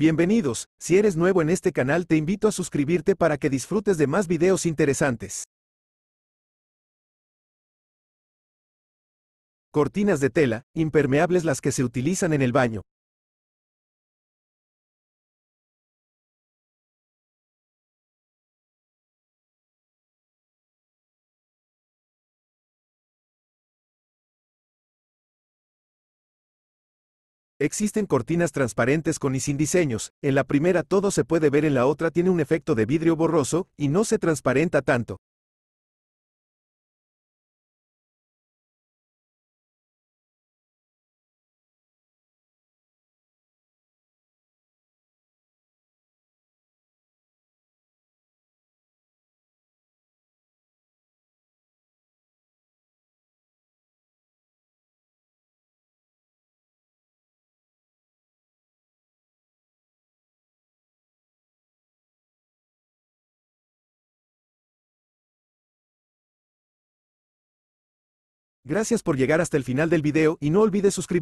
Bienvenidos, si eres nuevo en este canal te invito a suscribirte para que disfrutes de más videos interesantes. Cortinas de tela, impermeables las que se utilizan en el baño, Existen cortinas transparentes con y sin diseños, en la primera todo se puede ver en la otra tiene un efecto de vidrio borroso, y no se transparenta tanto. Gracias por llegar hasta el final del video y no olvides suscribirte.